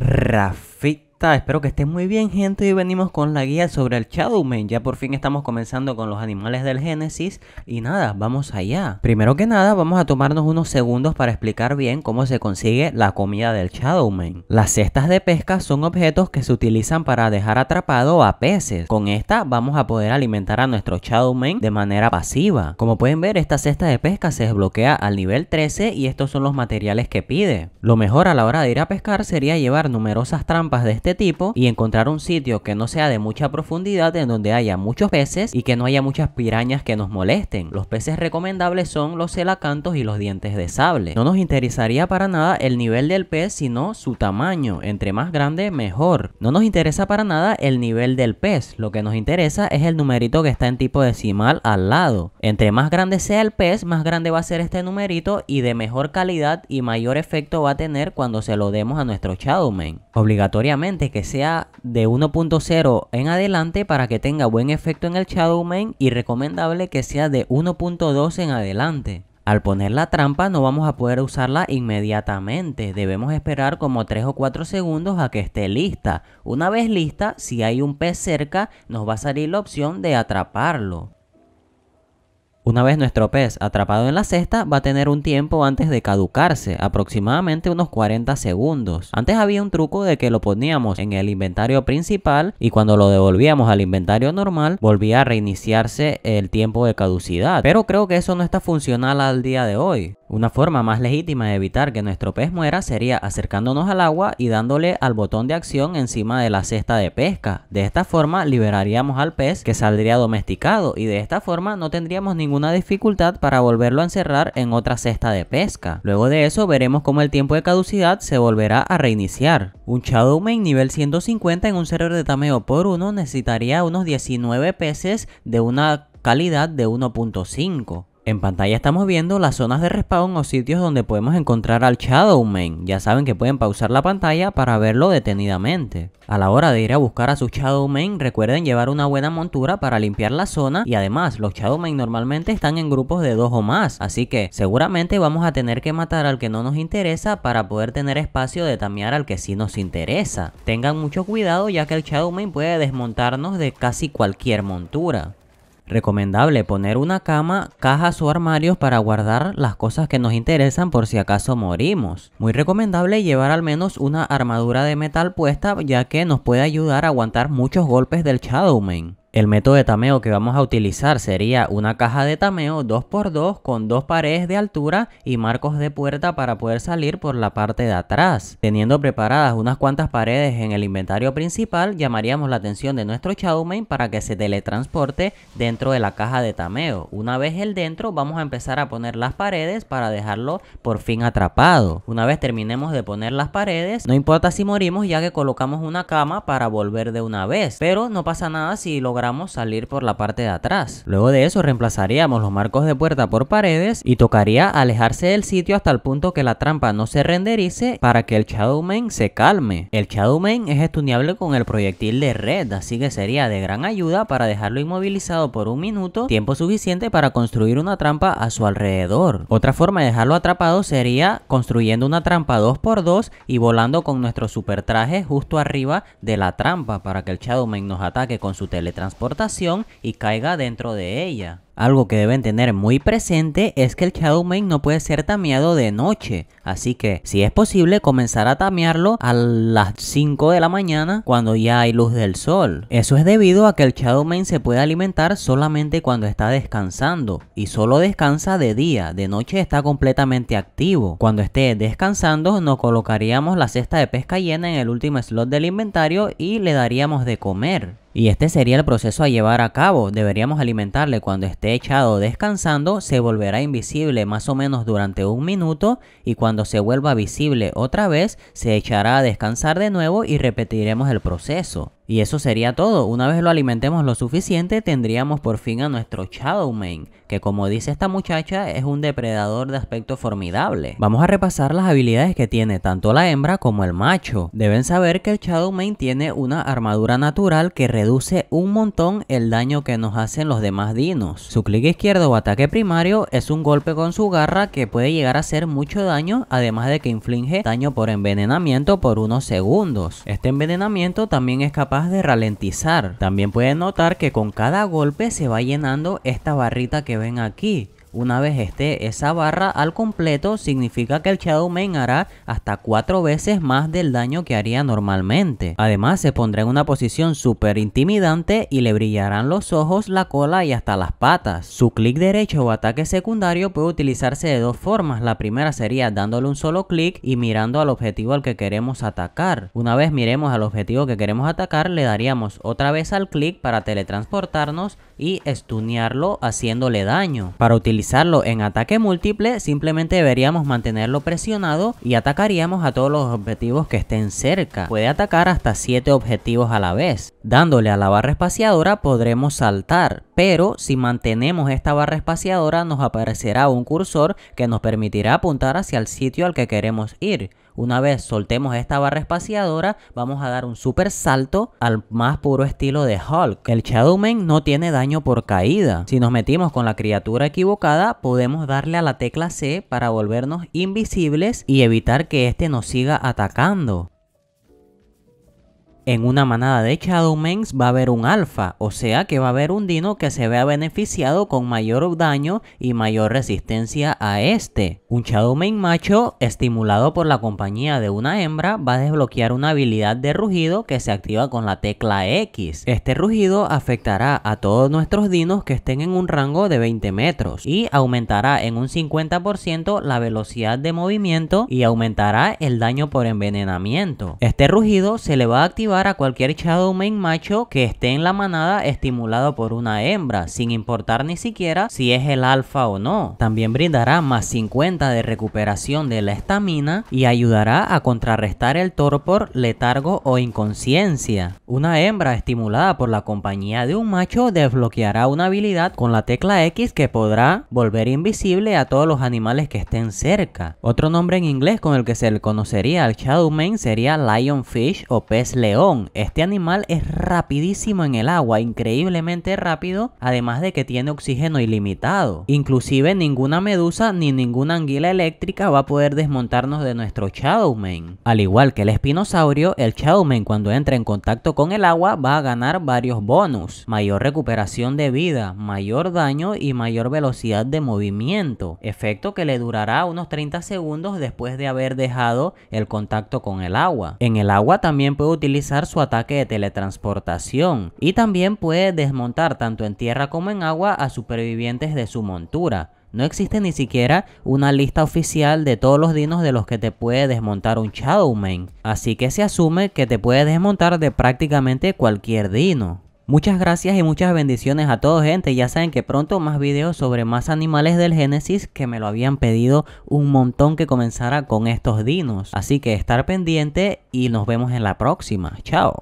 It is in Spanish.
Rafa. Espero que estén muy bien gente. y venimos con la guía sobre el Shadowman. Ya por fin estamos comenzando con los animales del Génesis. Y nada, vamos allá. Primero que nada vamos a tomarnos unos segundos para explicar bien cómo se consigue la comida del Shadowman. Las cestas de pesca son objetos que se utilizan para dejar atrapado a peces. Con esta vamos a poder alimentar a nuestro Shadowman de manera pasiva. Como pueden ver esta cesta de pesca se desbloquea al nivel 13 y estos son los materiales que pide. Lo mejor a la hora de ir a pescar sería llevar numerosas trampas de este este tipo y encontrar un sitio que no sea de mucha profundidad en donde haya muchos peces y que no haya muchas pirañas que nos molesten. Los peces recomendables son los celacantos y los dientes de sable. No nos interesaría para nada el nivel del pez sino su tamaño. Entre más grande mejor. No nos interesa para nada el nivel del pez. Lo que nos interesa es el numerito que está en tipo decimal al lado. Entre más grande sea el pez más grande va a ser este numerito y de mejor calidad y mayor efecto va a tener cuando se lo demos a nuestro Shadowman. Obligatoriamente que sea de 1.0 en adelante para que tenga buen efecto en el Shadow Main y recomendable que sea de 1.2 en adelante. Al poner la trampa no vamos a poder usarla inmediatamente, debemos esperar como 3 o 4 segundos a que esté lista. Una vez lista, si hay un pez cerca, nos va a salir la opción de atraparlo. Una vez nuestro pez atrapado en la cesta va a tener un tiempo antes de caducarse, aproximadamente unos 40 segundos. Antes había un truco de que lo poníamos en el inventario principal y cuando lo devolvíamos al inventario normal volvía a reiniciarse el tiempo de caducidad. Pero creo que eso no está funcional al día de hoy. Una forma más legítima de evitar que nuestro pez muera sería acercándonos al agua y dándole al botón de acción encima de la cesta de pesca. De esta forma liberaríamos al pez que saldría domesticado y de esta forma no tendríamos ninguna dificultad para volverlo a encerrar en otra cesta de pesca. Luego de eso veremos cómo el tiempo de caducidad se volverá a reiniciar. Un Shadowman nivel 150 en un server de tameo por uno necesitaría unos 19 peces de una calidad de 1.5. En pantalla estamos viendo las zonas de respawn o sitios donde podemos encontrar al Shadowman. Ya saben que pueden pausar la pantalla para verlo detenidamente. A la hora de ir a buscar a su Shadowman, recuerden llevar una buena montura para limpiar la zona y además los Shadowman normalmente están en grupos de dos o más, así que seguramente vamos a tener que matar al que no nos interesa para poder tener espacio de tamear al que sí nos interesa. Tengan mucho cuidado ya que el Shadowman puede desmontarnos de casi cualquier montura. Recomendable poner una cama, cajas o armarios para guardar las cosas que nos interesan por si acaso morimos. Muy recomendable llevar al menos una armadura de metal puesta ya que nos puede ayudar a aguantar muchos golpes del Shadowman. El método de tameo que vamos a utilizar sería una caja de tameo 2x2 con dos paredes de altura y marcos de puerta para poder salir por la parte de atrás. Teniendo preparadas unas cuantas paredes en el inventario principal, llamaríamos la atención de nuestro Chowmain para que se teletransporte dentro de la caja de tameo. Una vez el dentro, vamos a empezar a poner las paredes para dejarlo por fin atrapado. Una vez terminemos de poner las paredes, no importa si morimos ya que colocamos una cama para volver de una vez, pero no pasa nada si logramos salir por la parte de atrás. Luego de eso reemplazaríamos los marcos de puerta por paredes y tocaría alejarse del sitio hasta el punto que la trampa no se renderice para que el Shadowman se calme. El Shadowman es estuneable con el proyectil de red, así que sería de gran ayuda para dejarlo inmovilizado por un minuto, tiempo suficiente para construir una trampa a su alrededor. Otra forma de dejarlo atrapado sería construyendo una trampa 2x2 y volando con nuestro super traje justo arriba de la trampa para que el Shadowman nos ataque con su teletransporte transportación y caiga dentro de ella. Algo que deben tener muy presente es que el Shadowmane no puede ser tameado de noche, así que si es posible comenzar a tamearlo a las 5 de la mañana cuando ya hay luz del sol. Eso es debido a que el Shadowmane se puede alimentar solamente cuando está descansando y solo descansa de día, de noche está completamente activo. Cuando esté descansando nos colocaríamos la cesta de pesca llena en el último slot del inventario y le daríamos de comer. Y este sería el proceso a llevar a cabo. Deberíamos alimentarle cuando esté echado descansando, se volverá invisible más o menos durante un minuto y cuando se vuelva visible otra vez, se echará a descansar de nuevo y repetiremos el proceso. Y eso sería todo. Una vez lo alimentemos lo suficiente, tendríamos por fin a nuestro Shadow que como dice esta muchacha, es un depredador de aspecto formidable. Vamos a repasar las habilidades que tiene tanto la hembra como el macho. Deben saber que el Shadow tiene una armadura natural que reduce un montón el daño que nos hacen los demás dinos. Su clic izquierdo o ataque primario es un golpe con su garra que puede llegar a hacer mucho daño, además de que inflige daño por envenenamiento por unos segundos. Este envenenamiento también es capaz de ralentizar. También pueden notar que con cada golpe se va llenando esta barrita que ven aquí. Una vez esté esa barra al completo, significa que el Shadow Main hará hasta 4 veces más del daño que haría normalmente. Además, se pondrá en una posición súper intimidante y le brillarán los ojos, la cola y hasta las patas. Su clic derecho o ataque secundario puede utilizarse de dos formas. La primera sería dándole un solo clic y mirando al objetivo al que queremos atacar. Una vez miremos al objetivo que queremos atacar, le daríamos otra vez al clic para teletransportarnos y estunearlo haciéndole daño. Para utilizar utilizarlo en ataque múltiple, simplemente deberíamos mantenerlo presionado y atacaríamos a todos los objetivos que estén cerca. Puede atacar hasta 7 objetivos a la vez. Dándole a la barra espaciadora podremos saltar, pero si mantenemos esta barra espaciadora nos aparecerá un cursor que nos permitirá apuntar hacia el sitio al que queremos ir. Una vez soltemos esta barra espaciadora, vamos a dar un super salto al más puro estilo de Hulk. El Shadowman no tiene daño por caída. Si nos metimos con la criatura equivocada, podemos darle a la tecla C para volvernos invisibles y evitar que éste nos siga atacando. En una manada de Shadowmans va a haber un alfa, o sea que va a haber un dino que se vea beneficiado con mayor daño y mayor resistencia a este. Un Shadowman macho, estimulado por la compañía de una hembra, va a desbloquear una habilidad de rugido que se activa con la tecla X. Este rugido afectará a todos nuestros dinos que estén en un rango de 20 metros y aumentará en un 50% la velocidad de movimiento y aumentará el daño por envenenamiento. Este rugido se le va a activar a cualquier Shadowman macho que esté en la manada estimulado por una hembra, sin importar ni siquiera si es el alfa o no. También brindará más 50 de recuperación de la estamina y ayudará a contrarrestar el torpor, letargo o inconsciencia. Una hembra estimulada por la compañía de un macho desbloqueará una habilidad con la tecla X que podrá volver invisible a todos los animales que estén cerca. Otro nombre en inglés con el que se le conocería al Shadowman sería Lionfish o pez león este animal es rapidísimo en el agua, increíblemente rápido, además de que tiene oxígeno ilimitado. Inclusive ninguna medusa ni ninguna anguila eléctrica va a poder desmontarnos de nuestro Shadowman. Al igual que el espinosaurio, el Shadowman cuando entra en contacto con el agua va a ganar varios bonus. Mayor recuperación de vida, mayor daño y mayor velocidad de movimiento. Efecto que le durará unos 30 segundos después de haber dejado el contacto con el agua. En el agua también puede utilizar su ataque de teletransportación y también puede desmontar tanto en tierra como en agua a supervivientes de su montura. No existe ni siquiera una lista oficial de todos los dinos de los que te puede desmontar un Shadowman, así que se asume que te puede desmontar de prácticamente cualquier dino. Muchas gracias y muchas bendiciones a todos gente. Ya saben que pronto más videos sobre más animales del Génesis que me lo habían pedido un montón que comenzara con estos dinos. Así que estar pendiente y nos vemos en la próxima. Chao.